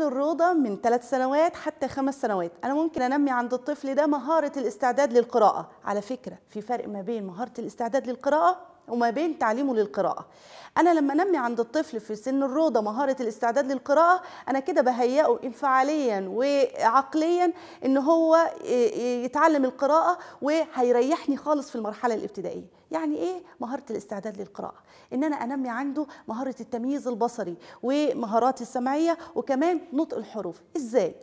طفل الروضه من ثلاث سنوات حتى خمس سنوات انا ممكن انمي عند الطفل ده مهاره الاستعداد للقراءه على فكره في فرق ما بين مهاره الاستعداد للقراءه وما بين تعليمه للقراءة أنا لما أنمي عند الطفل في سن الروضة مهارة الاستعداد للقراءة أنا كده بهيئه انفعاليا وعقليا إن هو يتعلم القراءة وهيريحني خالص في المرحلة الابتدائية يعني ايه مهاره الاستعداد للقراءه ان انا انمي عنده مهاره التمييز البصري ومهارات السمعيه وكمان نطق الحروف ازاي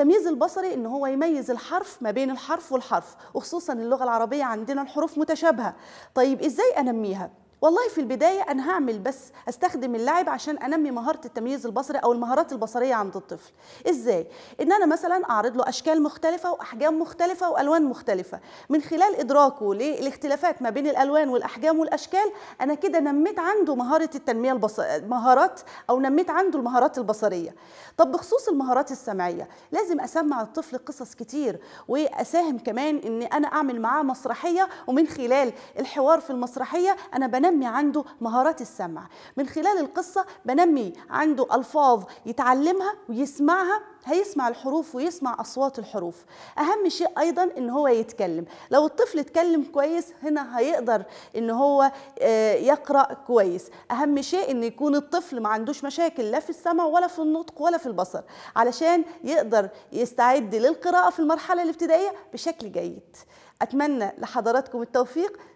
التمييز البصري ان هو يميز الحرف ما بين الحرف والحرف وخصوصا اللغه العربيه عندنا الحروف متشابهه طيب ازاي انميها والله في البدايه انا هعمل بس استخدم اللعب عشان انمي مهاره التمييز البصري او المهارات البصريه عند الطفل ازاي ان انا مثلا اعرض له اشكال مختلفه واحجام مختلفه والوان مختلفه من خلال ادراكه للاختلافات ما بين الالوان والاحجام والاشكال انا كده نميت عنده مهاره التنميه البصريه مهارات او نميت عنده المهارات البصريه طب بخصوص المهارات السمعيه لازم اسمع الطفل قصص كتير واساهم كمان ان انا اعمل معاه مسرحيه ومن خلال الحوار في المسرحيه انا بنمي بنمي عنده مهارات السمع من خلال القصة بنمي عنده ألفاظ يتعلمها ويسمعها هيسمع الحروف ويسمع أصوات الحروف أهم شيء أيضا إن هو يتكلم لو الطفل اتكلم كويس هنا هيقدر إن هو آه، يقرأ كويس أهم شيء إن يكون الطفل ما عندوش مشاكل لا في السمع ولا في النطق ولا في البصر علشان يقدر يستعد للقراءة في المرحلة الابتدائية بشكل جيد أتمنى لحضراتكم التوفيق